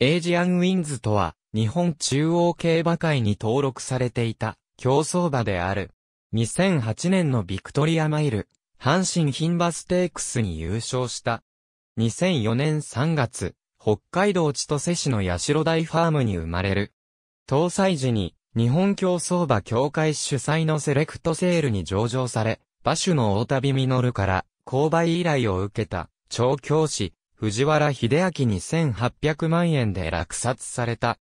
エイジアンウィンズとは、日本中央競馬会に登録されていた、競走馬である。2008年のビクトリアマイル、阪神牝馬ステークスに優勝した。2004年3月、北海道千歳市の八代台ファームに生まれる。搭載時に、日本競走馬協会主催のセレクトセールに上場され、馬主の大旅実から、購買依頼を受けた、調教師、藤原秀明に1800万円で落札された。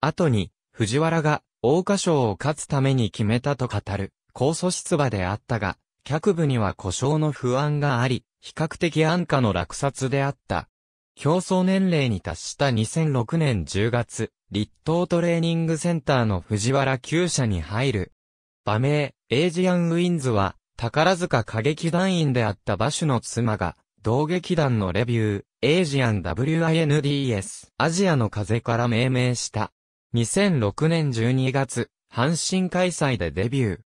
後に、藤原が、大花賞を勝つために決めたと語る、高素出馬であったが、脚部には故障の不安があり、比較的安価の落札であった。競争年齢に達した2006年10月、立東トレーニングセンターの藤原厩舎に入る。馬名、エイジアン・ウィンズは、宝塚歌劇団員であった馬主の妻が、同劇団のレビュー、エイジアン WINDS、アジアの風から命名した。2006年12月、阪神開催でデビュー。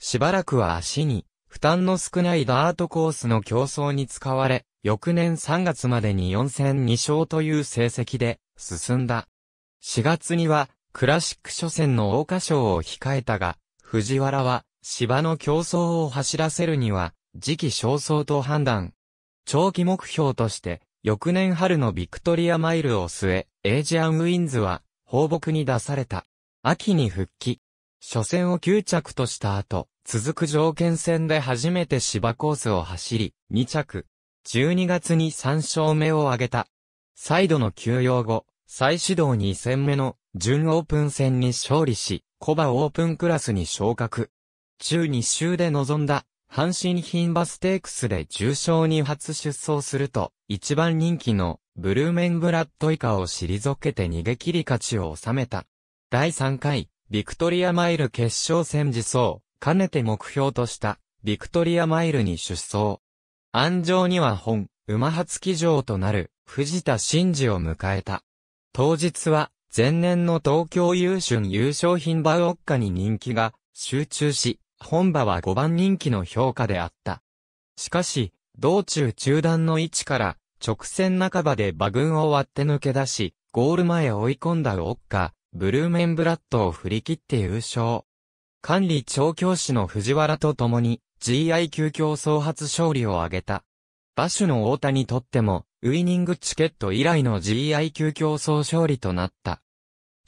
しばらくは足に、負担の少ないダートコースの競争に使われ、翌年3月までに4戦2勝という成績で、進んだ。4月には、クラシック初戦の桜花賞を控えたが、藤原は、芝の競争を走らせるには、時期尚早と判断。長期目標として、翌年春のビクトリアマイルを据え、エイジアン・ウィンズは、放牧に出された。秋に復帰。初戦を9着とした後、続く条件戦で初めて芝コースを走り、2着。12月に3勝目を挙げた。再度の休養後、再始動2戦目の準オープン戦に勝利し、コバオープンクラスに昇格。中2週で臨んだ、阪神品馬ステークスで重賞に初出走すると、一番人気のブルーメンブラッド以下を退けて逃げ切り勝ちを収めた。第3回、ビクトリアマイル決勝戦自走、かねて目標とした、ビクトリアマイルに出走。安城には本、馬初騎乗となる、藤田真嗣を迎えた。当日は、前年の東京優春優勝品バウオッカに人気が集中し、本場は5番人気の評価であった。しかし、道中中段の位置から直線半ばで馬群を割って抜け出し、ゴール前追い込んだウォッカ、ブルーメンブラッドを振り切って優勝。管理調教師の藤原と共に GI 級競争初勝利を挙げた。馬主の大田にとっても、ウイニングチケット以来の GI 級競争勝利となった。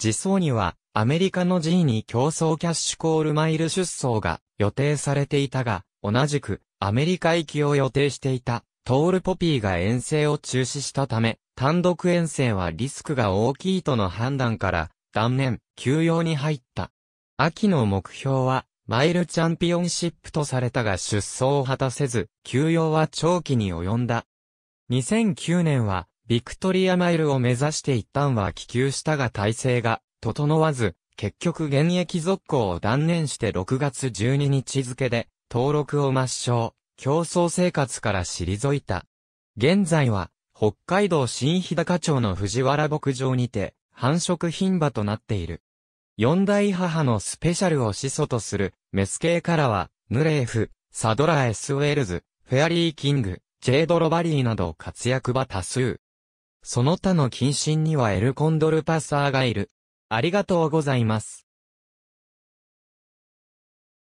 自走には、アメリカの G に競争キャッシュコールマイル出走が予定されていたが、同じくアメリカ行きを予定していた。トールポピーが遠征を中止したため、単独遠征はリスクが大きいとの判断から、断念、休養に入った。秋の目標は、マイルチャンピオンシップとされたが出走を果たせず、休養は長期に及んだ。2009年は、ビクトリアマイルを目指して一旦は帰休したが体制が、整わず、結局現役続行を断念して6月12日付で、登録を抹消。競争生活から退いた。現在は、北海道新日高町の藤原牧場にて、繁殖品馬となっている。四大母のスペシャルを始祖とする、メス系からは、ヌレーフ、サドラエスウェルズ、フェアリーキング、ジェイドロバリーなど活躍場多数。その他の近親にはエルコンドルパサーがいる。ありがとうございます。